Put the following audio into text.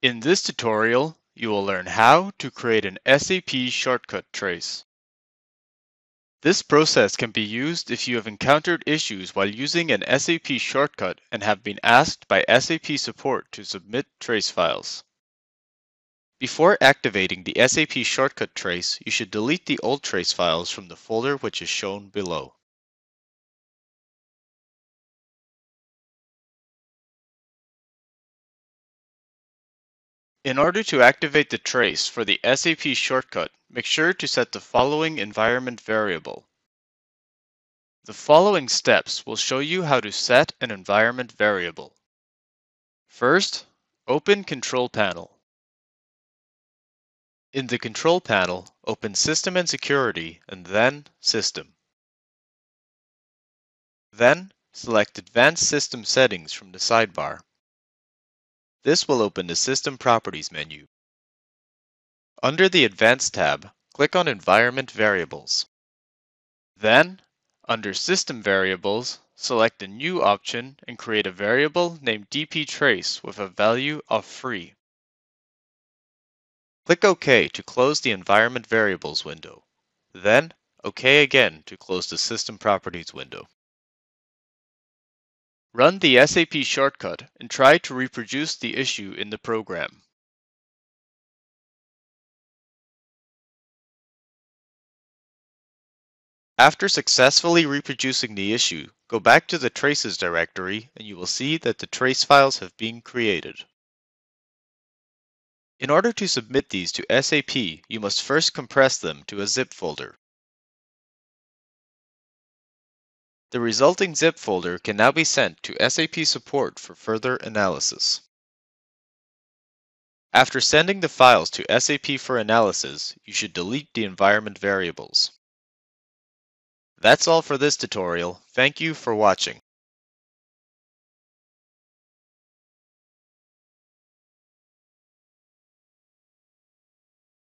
In this tutorial, you will learn how to create an SAP shortcut trace. This process can be used if you have encountered issues while using an SAP shortcut and have been asked by SAP support to submit trace files. Before activating the SAP shortcut trace, you should delete the old trace files from the folder which is shown below. In order to activate the trace for the SAP shortcut, make sure to set the following environment variable. The following steps will show you how to set an environment variable. First, open Control Panel. In the Control Panel, open System and Security and then System. Then, select Advanced System Settings from the sidebar. This will open the System Properties menu. Under the Advanced tab, click on Environment Variables. Then, under System Variables, select a new option and create a variable named dptrace with a value of free. Click OK to close the Environment Variables window, then OK again to close the System Properties window. Run the SAP shortcut and try to reproduce the issue in the program. After successfully reproducing the issue, go back to the traces directory and you will see that the trace files have been created. In order to submit these to SAP, you must first compress them to a zip folder. The resulting zip folder can now be sent to SAP support for further analysis. After sending the files to SAP for analysis, you should delete the environment variables. That's all for this tutorial. Thank you for watching.